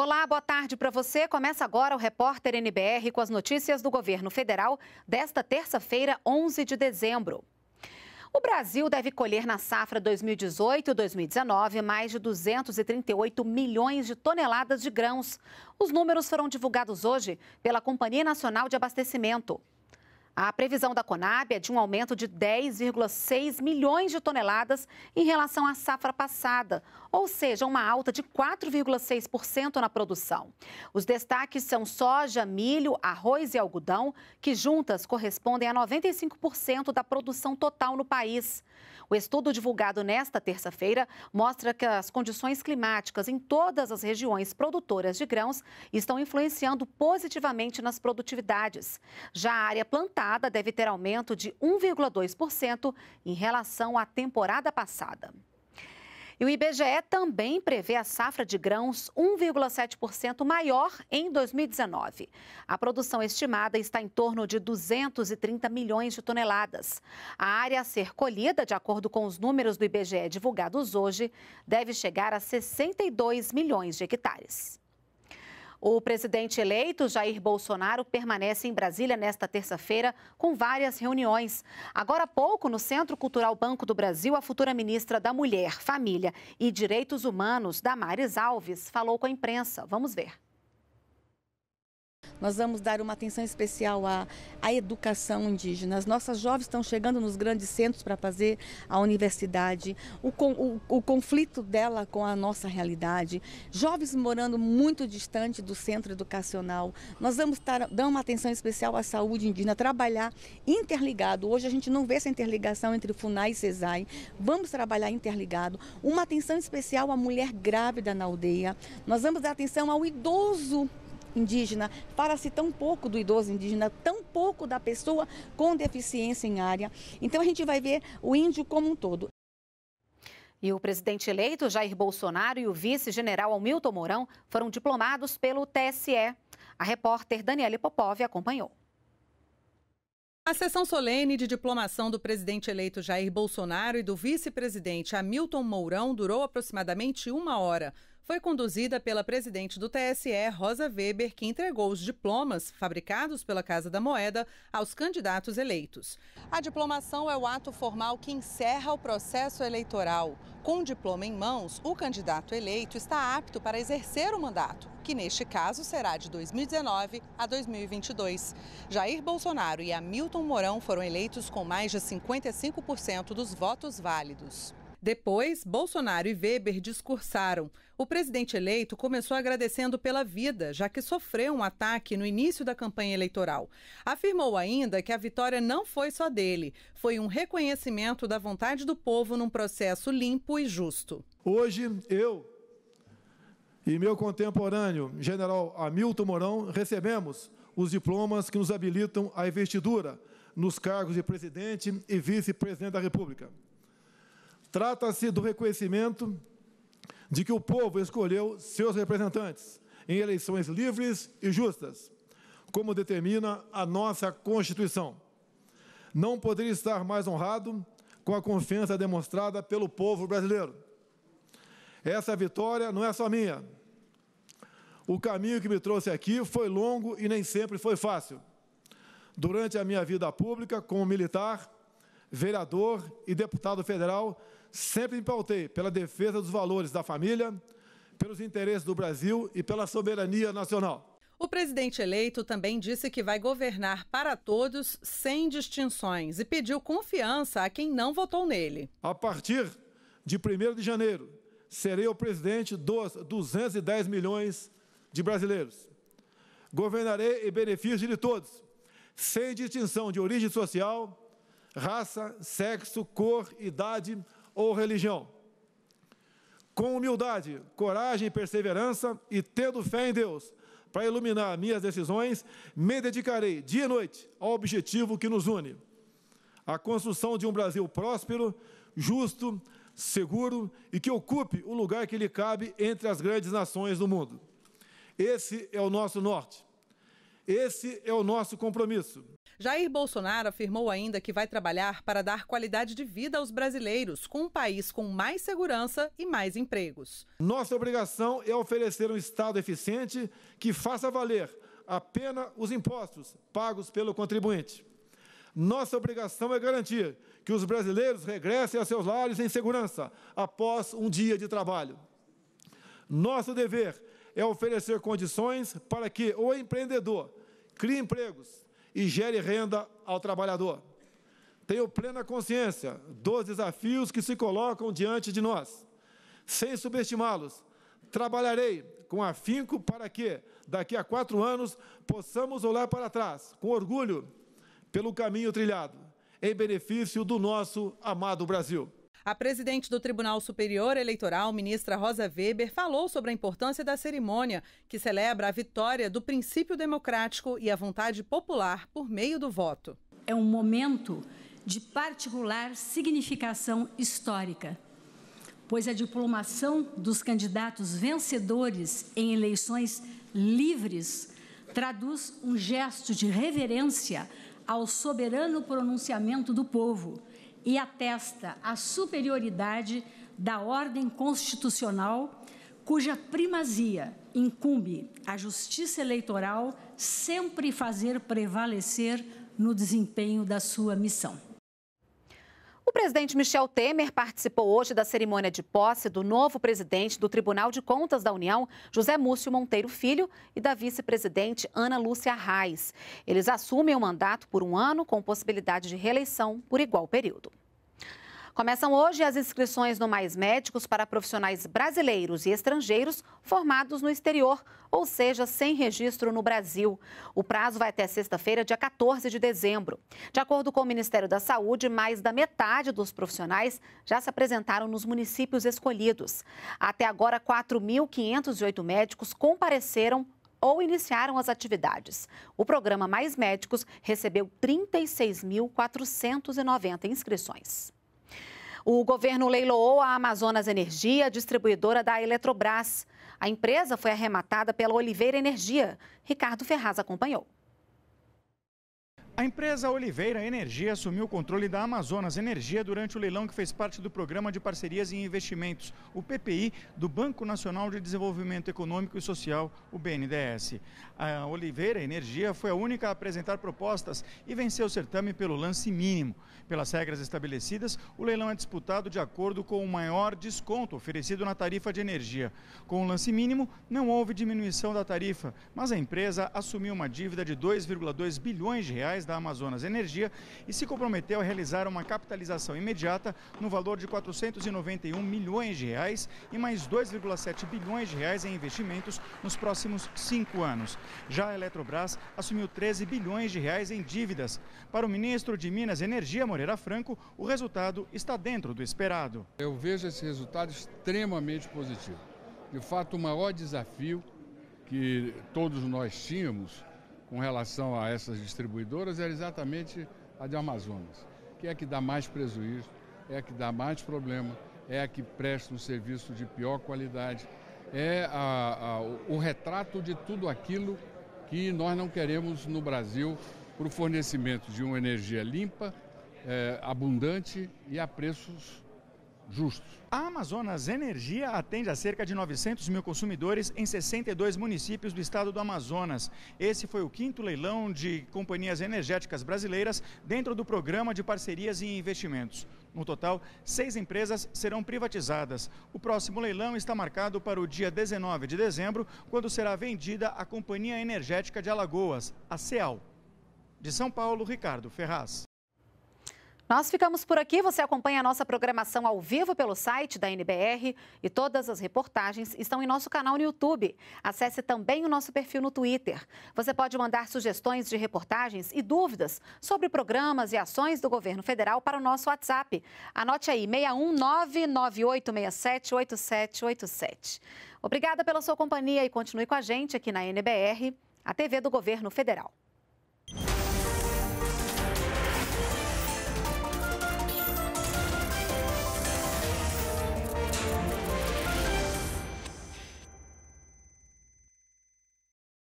Olá, boa tarde para você. Começa agora o repórter NBR com as notícias do governo federal desta terça-feira, 11 de dezembro. O Brasil deve colher na safra 2018-2019 mais de 238 milhões de toneladas de grãos. Os números foram divulgados hoje pela Companhia Nacional de Abastecimento. A previsão da Conab é de um aumento de 10,6 milhões de toneladas em relação à safra passada, ou seja, uma alta de 4,6% na produção. Os destaques são soja, milho, arroz e algodão, que juntas correspondem a 95% da produção total no país. O estudo divulgado nesta terça-feira mostra que as condições climáticas em todas as regiões produtoras de grãos estão influenciando positivamente nas produtividades. Já a área plantada temporada deve ter aumento de 1,2% em relação à temporada passada. E o IBGE também prevê a safra de grãos 1,7% maior em 2019. A produção estimada está em torno de 230 milhões de toneladas. A área a ser colhida, de acordo com os números do IBGE divulgados hoje, deve chegar a 62 milhões de hectares. O presidente eleito, Jair Bolsonaro, permanece em Brasília nesta terça-feira com várias reuniões. Agora há pouco, no Centro Cultural Banco do Brasil, a futura ministra da Mulher, Família e Direitos Humanos, Damares Alves, falou com a imprensa. Vamos ver. Nós vamos dar uma atenção especial à, à educação indígena. As nossas jovens estão chegando nos grandes centros para fazer a universidade, o, o, o conflito dela com a nossa realidade. Jovens morando muito distante do centro educacional. Nós vamos tar, dar uma atenção especial à saúde indígena, trabalhar interligado. Hoje a gente não vê essa interligação entre FUNAI e CESAI. Vamos trabalhar interligado. Uma atenção especial à mulher grávida na aldeia. Nós vamos dar atenção ao idoso indígena, fala-se tão pouco do idoso indígena, tão pouco da pessoa com deficiência em área. Então a gente vai ver o índio como um todo. E o presidente eleito Jair Bolsonaro e o vice-general Hamilton Mourão foram diplomados pelo TSE. A repórter Daniela Popov acompanhou. A sessão solene de diplomação do presidente eleito Jair Bolsonaro e do vice-presidente Hamilton Mourão durou aproximadamente uma hora foi conduzida pela presidente do TSE, Rosa Weber, que entregou os diplomas fabricados pela Casa da Moeda aos candidatos eleitos. A diplomação é o ato formal que encerra o processo eleitoral. Com o diploma em mãos, o candidato eleito está apto para exercer o mandato, que neste caso será de 2019 a 2022. Jair Bolsonaro e Hamilton Mourão foram eleitos com mais de 55% dos votos válidos. Depois, Bolsonaro e Weber discursaram. O presidente eleito começou agradecendo pela vida, já que sofreu um ataque no início da campanha eleitoral. Afirmou ainda que a vitória não foi só dele, foi um reconhecimento da vontade do povo num processo limpo e justo. Hoje, eu e meu contemporâneo, general Hamilton Mourão, recebemos os diplomas que nos habilitam à investidura nos cargos de presidente e vice-presidente da República. Trata-se do reconhecimento de que o povo escolheu seus representantes em eleições livres e justas, como determina a nossa Constituição. Não poderia estar mais honrado com a confiança demonstrada pelo povo brasileiro. Essa vitória não é só minha. O caminho que me trouxe aqui foi longo e nem sempre foi fácil. Durante a minha vida pública, como militar, vereador e deputado federal, sempre me pautei pela defesa dos valores da família, pelos interesses do Brasil e pela soberania nacional. O presidente eleito também disse que vai governar para todos sem distinções e pediu confiança a quem não votou nele. A partir de 1 de janeiro, serei o presidente dos 210 milhões de brasileiros. Governarei em benefício de todos, sem distinção de origem social, raça, sexo, cor, idade, ou religião. Com humildade, coragem e perseverança, e tendo fé em Deus para iluminar minhas decisões, me dedicarei dia e noite ao objetivo que nos une: a construção de um Brasil próspero, justo, seguro e que ocupe o lugar que lhe cabe entre as grandes nações do mundo. Esse é o nosso norte. Esse é o nosso compromisso. Jair Bolsonaro afirmou ainda que vai trabalhar para dar qualidade de vida aos brasileiros, com um país com mais segurança e mais empregos. Nossa obrigação é oferecer um Estado eficiente que faça valer apenas os impostos pagos pelo contribuinte. Nossa obrigação é garantir que os brasileiros regressem a seus lares em segurança após um dia de trabalho. Nosso dever é oferecer condições para que o empreendedor cria empregos e gere renda ao trabalhador. Tenho plena consciência dos desafios que se colocam diante de nós. Sem subestimá-los, trabalharei com afinco para que, daqui a quatro anos, possamos olhar para trás com orgulho pelo caminho trilhado, em benefício do nosso amado Brasil. A presidente do Tribunal Superior Eleitoral, ministra Rosa Weber, falou sobre a importância da cerimônia, que celebra a vitória do princípio democrático e a vontade popular por meio do voto. É um momento de particular significação histórica, pois a diplomação dos candidatos vencedores em eleições livres traduz um gesto de reverência ao soberano pronunciamento do povo e atesta a superioridade da ordem constitucional, cuja primazia incumbe à Justiça Eleitoral sempre fazer prevalecer no desempenho da sua missão. O presidente Michel Temer participou hoje da cerimônia de posse do novo presidente do Tribunal de Contas da União, José Múcio Monteiro Filho, e da vice-presidente Ana Lúcia Reis. Eles assumem o mandato por um ano, com possibilidade de reeleição por igual período. Começam hoje as inscrições no Mais Médicos para profissionais brasileiros e estrangeiros formados no exterior, ou seja, sem registro no Brasil. O prazo vai até sexta-feira, dia 14 de dezembro. De acordo com o Ministério da Saúde, mais da metade dos profissionais já se apresentaram nos municípios escolhidos. Até agora, 4.508 médicos compareceram ou iniciaram as atividades. O programa Mais Médicos recebeu 36.490 inscrições. O governo leiloou a Amazonas Energia, distribuidora da Eletrobras. A empresa foi arrematada pela Oliveira Energia. Ricardo Ferraz acompanhou. A empresa Oliveira Energia assumiu o controle da Amazonas Energia durante o leilão que fez parte do Programa de Parcerias e Investimentos, o PPI, do Banco Nacional de Desenvolvimento Econômico e Social, o BNDES. A Oliveira Energia foi a única a apresentar propostas e venceu o certame pelo lance mínimo. Pelas regras estabelecidas, o leilão é disputado de acordo com o maior desconto oferecido na tarifa de energia. Com o lance mínimo, não houve diminuição da tarifa, mas a empresa assumiu uma dívida de 2,2 bilhões de reais da Amazonas Energia e se comprometeu a realizar uma capitalização imediata no valor de 491 milhões de reais e mais 2,7 bilhões de reais em investimentos nos próximos cinco anos. Já a Eletrobras assumiu 13 bilhões de reais em dívidas. Para o ministro de Minas e Energia, Moreira Franco, o resultado está dentro do esperado. Eu vejo esse resultado extremamente positivo. De fato, o maior desafio que todos nós tínhamos com relação a essas distribuidoras era exatamente a de Amazonas, que é a que dá mais prejuízo, é a que dá mais problema, é a que presta um serviço de pior qualidade, é a, a, o retrato de tudo aquilo que nós não queremos no Brasil para o fornecimento de uma energia limpa, é, abundante e a preços Justo. A Amazonas Energia atende a cerca de 900 mil consumidores em 62 municípios do estado do Amazonas. Esse foi o quinto leilão de companhias energéticas brasileiras dentro do programa de parcerias e investimentos. No total, seis empresas serão privatizadas. O próximo leilão está marcado para o dia 19 de dezembro, quando será vendida a Companhia Energética de Alagoas, a CEAL. De São Paulo, Ricardo Ferraz. Nós ficamos por aqui. Você acompanha a nossa programação ao vivo pelo site da NBR e todas as reportagens estão em nosso canal no YouTube. Acesse também o nosso perfil no Twitter. Você pode mandar sugestões de reportagens e dúvidas sobre programas e ações do governo federal para o nosso WhatsApp. Anote aí: 61998678787. Obrigada pela sua companhia e continue com a gente aqui na NBR, a TV do Governo Federal.